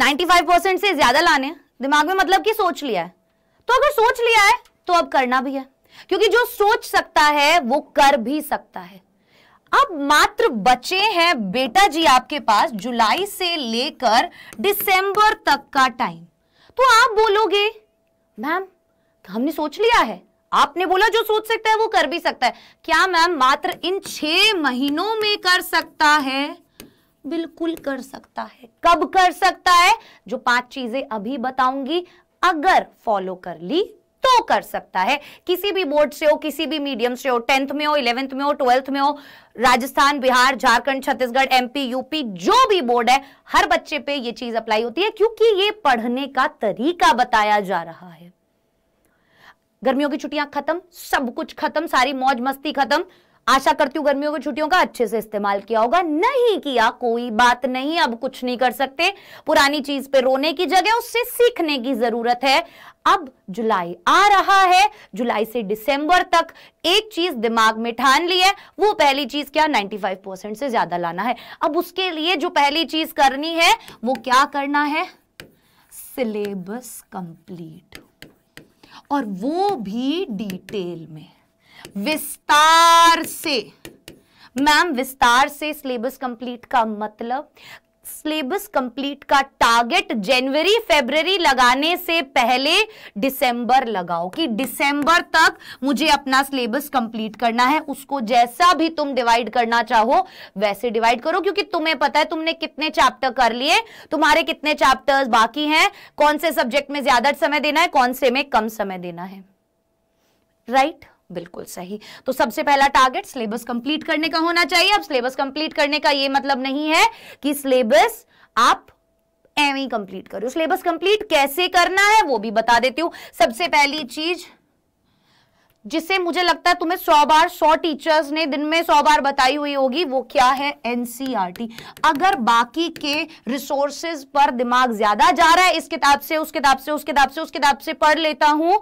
95 से ज्यादा लाने दिमाग में मतलब कि सोच लिया है तो अगर सोच लिया है तो अब करना भी है क्योंकि जो सोच सकता है वो कर भी सकता है अब मात्र बचे हैं बेटा जी आपके पास जुलाई से लेकर दिसंबर तक का टाइम तो आप बोलोगे मैम हमने सोच लिया है आपने बोला जो सोच सकता है वो कर भी सकता है क्या मैम मात्र इन छह महीनों में कर सकता है बिल्कुल कर सकता है कब कर सकता है जो पांच चीजें अभी बताऊंगी अगर फॉलो कर ली तो कर सकता है किसी भी बोर्ड से हो किसी भी मीडियम से हो टेंथ में हो इलेवेंथ में हो ट्वेल्थ में हो राजस्थान बिहार झारखंड छत्तीसगढ़ एमपी यूपी जो भी बोर्ड है हर बच्चे पे ये चीज अप्लाई होती है क्योंकि ये पढ़ने का तरीका बताया जा रहा है गर्मियों की छुट्टियां खत्म सब कुछ खत्म सारी मौज मस्ती खत्म आशा करती हूँ गर्मियों की छुट्टियों का अच्छे से इस्तेमाल किया होगा नहीं किया कोई बात नहीं अब कुछ नहीं कर सकते पुरानी चीज पे रोने की जगह उससे सीखने की जरूरत है अब जुलाई आ रहा है जुलाई से दिसंबर तक एक चीज दिमाग में ठान ली है वो पहली चीज क्या 95 परसेंट से ज्यादा लाना है अब उसके लिए जो पहली चीज करनी है वो क्या करना है सिलेबस कंप्लीट और वो भी डिटेल में विस्तार से मैम विस्तार से सिलेबस कंप्लीट का मतलब सिलेबस कंप्लीट का टारगेट जनवरी फेबररी लगाने से पहले दिसंबर लगाओ कि दिसंबर तक मुझे अपना सिलेबस कंप्लीट करना है उसको जैसा भी तुम डिवाइड करना चाहो वैसे डिवाइड करो क्योंकि तुम्हें पता है तुमने कितने चैप्टर कर लिए तुम्हारे कितने चैप्टर्स बाकी हैं कौन से सब्जेक्ट में ज्यादा समय देना है कौन से में कम समय देना है राइट right? बिल्कुल सही तो सबसे पहला टारगेट सिलेबस कंप्लीट करने का होना चाहिए अब सिलेबस कंप्लीट करने का ये मतलब नहीं है कि सिलेबस आप एम ही कंप्लीट करो सिलेबस कंप्लीट कैसे करना है वो भी बता देती हूँ सबसे पहली चीज जिसे मुझे लगता है तुम्हें सौ बार सौ टीचर्स ने दिन में सौ बार बताई हुई होगी वो क्या है एनसीईआरटी e अगर बाकी के रिसोर्सेज पर दिमाग ज्यादा जा रहा है इस किताब से उस किताब से उस किताब से उस किताब से पढ़ लेता हूं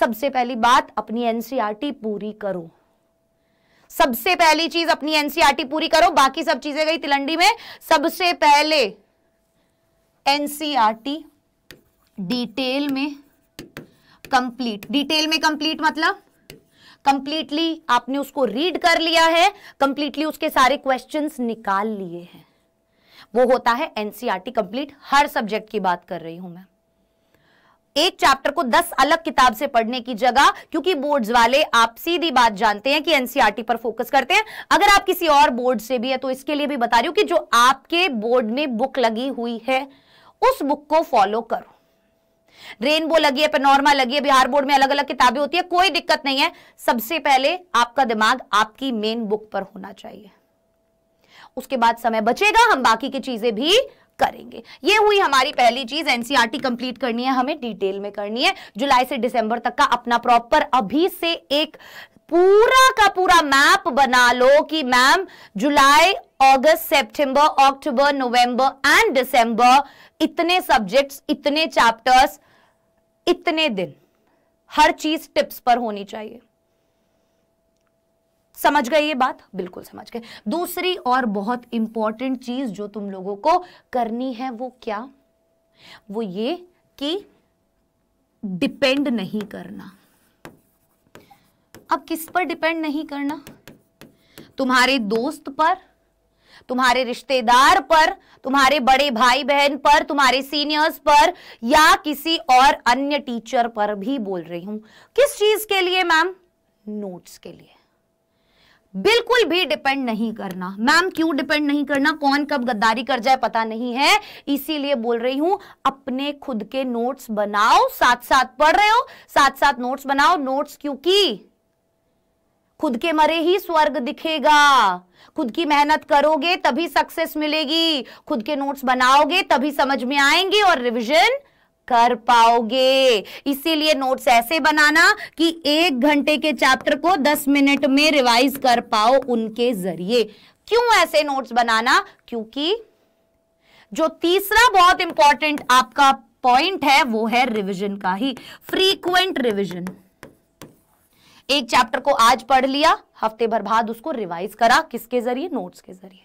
सबसे पहली बात अपनी एनसीईआरटी e पूरी करो सबसे पहली चीज अपनी एनसीईआरटी e पूरी करो बाकी सब चीजें गई तिलंडी में सबसे पहले एनसीईआरटी डिटेल में कंप्लीट डिटेल में कंप्लीट मतलब कंप्लीटली आपने उसको रीड कर लिया है कंप्लीटली उसके सारे क्वेश्चन निकाल लिए हैं वो होता है एनसीआरटी कंप्लीट e हर सब्जेक्ट की बात कर रही हूं मैं एक चैप्टर को दस अलग किताब से पढ़ने की जगह क्योंकि बोर्ड्स वाले आप सीधी बात जानते हैं कि एनसीआरटी e पर फोकस करते हैं अगर आप किसी और बोर्ड से भी है तो इसके लिए भी बता रही हूं कि जो आपके बोर्ड में बुक लगी हुई है उस बुक को फॉलो करो रेनबो लगी है पेनोरमा लगी है बिहार बोर्ड में अलग अलग किताबें होती है कोई दिक्कत नहीं है सबसे पहले आपका दिमाग आपकी मेन बुक पर होना चाहिए उसके बाद समय बचेगा हम बाकी की चीजें भी करेंगे ये हुई हमारी पहली चीज एनसीईआरटी कंप्लीट e करनी है हमें डिटेल में करनी है जुलाई से दिसंबर तक का अपना प्रॉपर अभी से एक पूरा का पूरा मैप बना लो कि ma'am July August September October November and दिसंबर इतने सब्जेक्ट्स इतने चैप्टर्स इतने दिन हर चीज टिप्स पर होनी चाहिए समझ गए ये बात बिल्कुल समझ गए दूसरी और बहुत इंपॉर्टेंट चीज जो तुम लोगों को करनी है वो क्या वो ये कि डिपेंड नहीं करना अब किस पर डिपेंड नहीं करना तुम्हारे दोस्त पर तुम्हारे रिश्तेदार पर तुम्हारे बड़े भाई बहन पर तुम्हारे सीनियर्स पर या किसी और अन्य टीचर पर भी बोल रही हूं किस चीज के लिए मैम नोट्स के लिए बिल्कुल भी डिपेंड नहीं करना मैम क्यों डिपेंड नहीं करना कौन कब गद्दारी कर जाए पता नहीं है इसीलिए बोल रही हूं अपने खुद के नोट्स बनाओ साथ साथ पढ़ रहे हो साथ साथ नोट्स बनाओ नोट्स क्योंकि खुद के मरे ही स्वर्ग दिखेगा खुद की मेहनत करोगे तभी सक्सेस मिलेगी खुद के नोट्स बनाओगे तभी समझ में आएंगे और रिविजन कर पाओगे इसीलिए नोट्स ऐसे बनाना कि एक घंटे के चैप्टर को दस मिनट में रिवाइज कर पाओ उनके जरिए क्यों ऐसे नोट्स बनाना क्योंकि जो तीसरा बहुत इंपॉर्टेंट आपका पॉइंट है वो है रिवीजन का ही फ्रीक्वेंट रिवीजन एक चैप्टर को आज पढ़ लिया हफ्ते भर बाद उसको रिवाइज करा किसके जरिए नोट्स के जरिए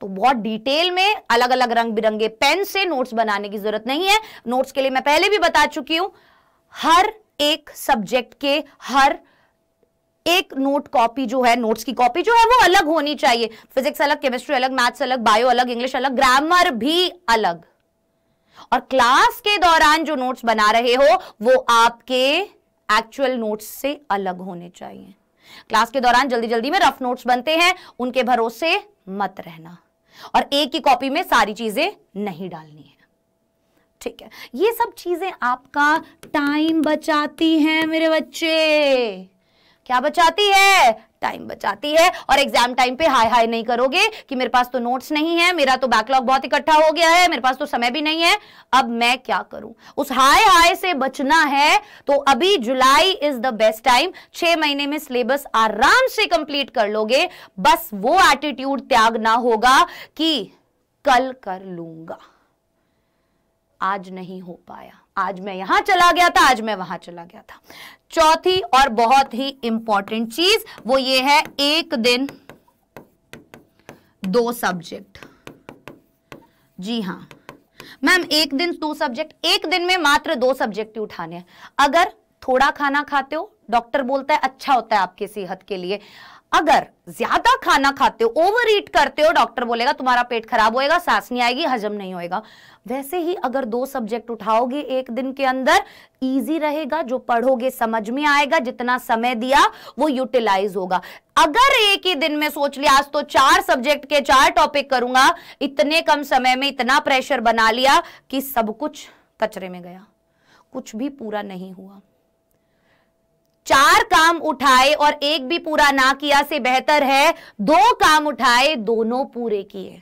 तो बहुत डिटेल में अलग अलग रंग बिरंगे पेन से नोट्स बनाने की जरूरत नहीं है नोट्स के लिए मैं पहले भी बता चुकी हूं हर एक सब्जेक्ट के हर एक नोट कॉपी जो है नोट्स की कॉपी जो है वो अलग होनी चाहिए फिजिक्स अलग केमिस्ट्री अलग मैथ्स अलग बायो अलग इंग्लिश अलग ग्रामर भी अलग और क्लास के दौरान जो नोट्स बना रहे हो वो आपके एक्चुअल नोट्स से अलग होने चाहिए क्लास के दौरान जल्दी जल्दी में रफ नोट्स बनते हैं उनके भरोसे मत रहना और एक ही कॉपी में सारी चीजें नहीं डालनी है ठीक है ये सब चीजें आपका टाइम बचाती हैं मेरे बच्चे क्या बचाती है टाइम बचाती है और एग्जाम टाइम पे हाई हाई नहीं करोगे कि मेरे पास तो नोट्स नहीं है मेरा तो बैकलॉग बहुत इकट्ठा हो गया है मेरे पास तो समय भी नहीं है अब मैं क्या करूं उस हाई हाई से बचना है तो अभी July is the best time छह महीने में सिलेबस आराम से कंप्लीट कर लोगे बस वो एटीट्यूड त्याग ना होगा कि कल कर लूंगा आज नहीं हो पाया आज मैं यहां चला गया था आज मैं वहां चला गया था चौथी और बहुत ही इंपॉर्टेंट चीज वो ये है एक दिन दो सब्जेक्ट जी हां मैम एक दिन दो सब्जेक्ट एक दिन में मात्र दो सब्जेक्ट ही उठाने हैं अगर थोड़ा खाना खाते हो डॉक्टर बोलता है अच्छा होता है आपकी सेहत के लिए अगर ज्यादा खाना खाते हो ओवर ईट करते हो डॉक्टर बोलेगा तुम्हारा पेट खराब होएगा सांस नहीं आएगी हजम नहीं होएगा वैसे ही अगर दो सब्जेक्ट उठाओगे एक दिन के अंदर इजी रहेगा जो पढ़ोगे समझ में आएगा जितना समय दिया वो यूटिलाइज होगा अगर एक ही दिन में सोच लिया आज तो चार सब्जेक्ट के चार टॉपिक करूंगा इतने कम समय में इतना प्रेशर बना लिया कि सब कुछ कचरे में गया कुछ भी पूरा नहीं हुआ चार काम उठाए और एक भी पूरा ना किया से बेहतर है दो काम उठाए दोनों पूरे किए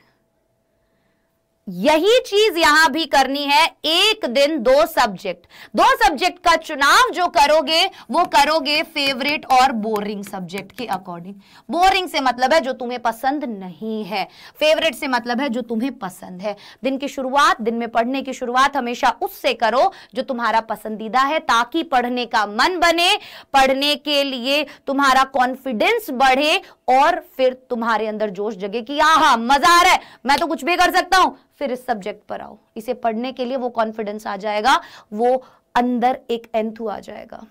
यही चीज यहां भी करनी है एक दिन दो सब्जेक्ट दो सब्जेक्ट का चुनाव जो करोगे वो करोगे फेवरेट और बोरिंग सब्जेक्ट के अकॉर्डिंग बोरिंग से मतलब है जो तुम्हें पसंद नहीं है फेवरेट से मतलब है जो तुम्हें पसंद है दिन की शुरुआत दिन में पढ़ने की शुरुआत हमेशा उससे करो जो तुम्हारा पसंदीदा है ताकि पढ़ने का मन बने पढ़ने के लिए तुम्हारा कॉन्फिडेंस बढ़े और फिर तुम्हारे अंदर जोश जगे कि आहा मजा आ रहा है मैं तो कुछ भी कर सकता हूं फिर इस सब्जेक्ट पर आओ इसे पढ़ने के लिए वो कॉन्फिडेंस आ जाएगा वो अंदर एक एंथू आ जाएगा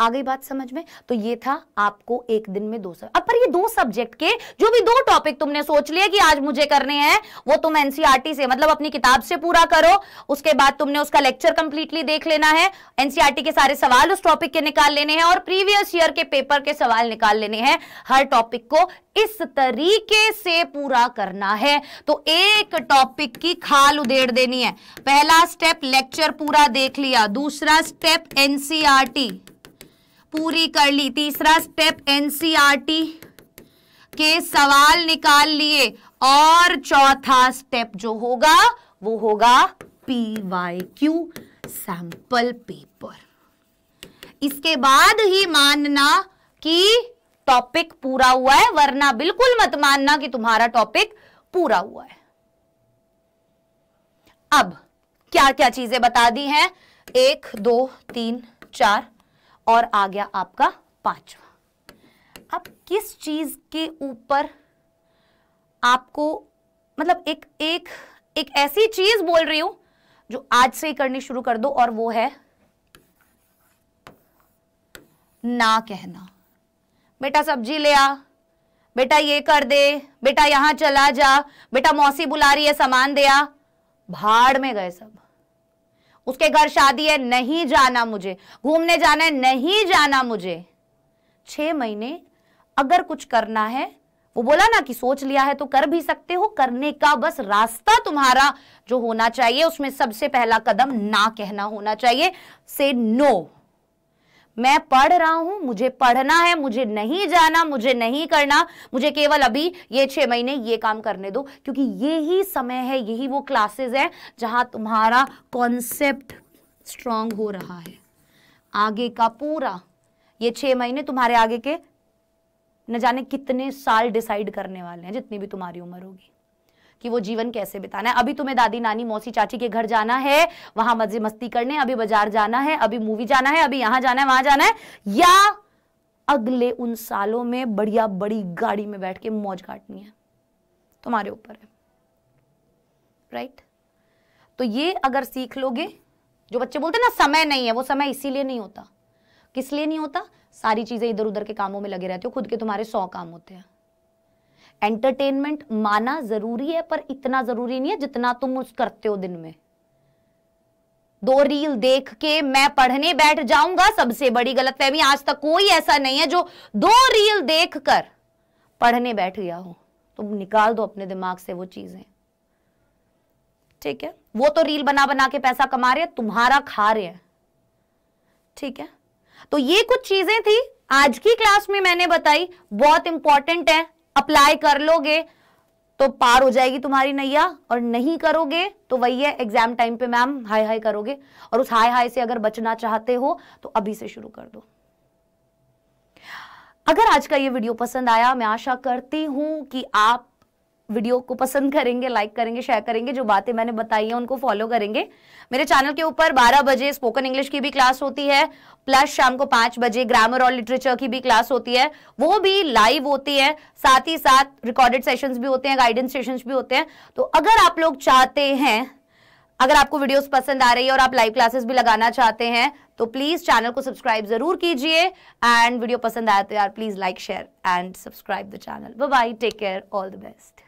आ गई बात समझ में तो ये था आपको एक दिन में दो सब अब पर ये दो सब्जेक्ट के जो भी दो टॉपिक तुमने सोच लिए कि आज मुझे करने हैं वो तुम एनसीईआरटी e से मतलब अपनी किताब से पूरा करो उसके बाद तुमने उसका लेक्चर कंप्लीटली देख लेना है एनसीईआरटी e के सारे सवाल उस टॉपिक के निकाल लेने हैं और प्रीवियस ईयर के पेपर के सवाल निकाल लेने हैं हर टॉपिक को इस तरीके से पूरा करना है तो एक टॉपिक की खाल उधेड़ देनी है पहला स्टेप लेक्चर पूरा देख लिया दूसरा स्टेप एनसीईआरटी पूरी कर ली तीसरा स्टेप एनसीईआरटी e के सवाल निकाल लिए और चौथा स्टेप जो होगा वो होगा P Y Q sample paper इसके बाद ही मानना कि टॉपिक पूरा हुआ है वरना बिल्कुल मत मानना कि तुम्हारा टॉपिक पूरा हुआ है अब क्या क्या चीजें बता दी हैं एक दो तीन चार और आ गया आपका पांचवा अब किस चीज के ऊपर आपको मतलब एक एक एक ऐसी चीज बोल रही हूं जो आज से ही करनी शुरू कर दो और वो है ना कहना बेटा सब्जी ले आ बेटा ये कर दे बेटा यहां चला जा बेटा मौसी बुला रही है सामान दिया भाड़ में गए सब उसके घर शादी है नहीं जाना मुझे घूमने जाना है नहीं जाना मुझे छह महीने अगर कुछ करना है वो बोला ना कि सोच लिया है तो कर भी सकते हो करने का बस रास्ता तुम्हारा जो होना चाहिए उसमें सबसे पहला कदम ना कहना होना चाहिए से नो मैं पढ़ रहा हूं मुझे पढ़ना है मुझे नहीं जाना मुझे नहीं करना मुझे केवल अभी ये छह महीने ये काम करने दो क्योंकि यही समय है यही वो क्लासेस है जहां तुम्हारा कॉन्सेप्ट स्ट्रांग हो रहा है आगे का पूरा ये छह महीने तुम्हारे आगे के न जाने कितने साल डिसाइड करने वाले हैं जितनी भी तुम्हारी उम्र होगी कि वो जीवन कैसे बिताना है अभी तुम्हें दादी नानी मौसी चाची के घर जाना है वहां मजे मस्ती करने अभी बाजार जाना है अभी मूवी जाना है अभी यहां जाना है वहां जाना है या अगले उन सालों में बढ़िया बड़ी गाड़ी में बैठ के मौज काटनी है तुम्हारे ऊपर है राइट तो ये अगर सीख लोगे जो बच्चे बोलते ना समय नहीं है वो समय इसीलिए नहीं होता किस लिए नहीं होता सारी चीजें इधर उधर के कामों में लगे रहते हो खुद के तुम्हारे सौ काम होते हैं एंटरटेनमेंट माना जरूरी है पर इतना जरूरी नहीं है जितना तुम उस करते हो दिन में दो रील देख के मैं पढ़ने बैठ जाऊंगा सबसे बड़ी गलतफहमी आज तक कोई ऐसा नहीं है जो दो रील देख कर पढ़ने बैठ गया हो तुम निकाल दो अपने दिमाग से वो चीजें ठीक है वो तो रील बना बना के पैसा कमा रहे हैं तुम्हारा खा रहे हैं ठीक है तो ये कुछ चीजें थी आज की क्लास में मैंने बताई बहुत इंपॉर्टेंट है अप्लाई कर लोगे तो पार हो जाएगी तुम्हारी नैया और नहीं करोगे तो वही है एग्जाम टाइम पे मैम हाई हाई करोगे और उस हाई हाई से अगर बचना चाहते हो तो अभी से शुरू कर दो अगर आज का ये वीडियो पसंद आया मैं आशा करती हूं कि आप वीडियो को पसंद करेंगे लाइक करेंगे शेयर करेंगे जो बातें मैंने बताई हैं उनको फॉलो करेंगे मेरे चैनल के ऊपर 12 बजे स्पोकन इंग्लिश की भी क्लास होती है प्लस शाम को 5 बजे ग्रामर और लिटरेचर की भी क्लास होती है वो भी लाइव होती है साथ ही साथ रिकॉर्डेड सेशंस भी होते हैं गाइडेंस सेशंस भी होते हैं तो अगर आप लोग चाहते हैं अगर आपको वीडियोस पसंद आ रही है और आप लाइव क्लासेस भी लगाना चाहते हैं तो प्लीज चैनल को सब्सक्राइब जरूर कीजिए एंड वीडियो पसंद आया तो यार please like share and subscribe the channel bye take care all the best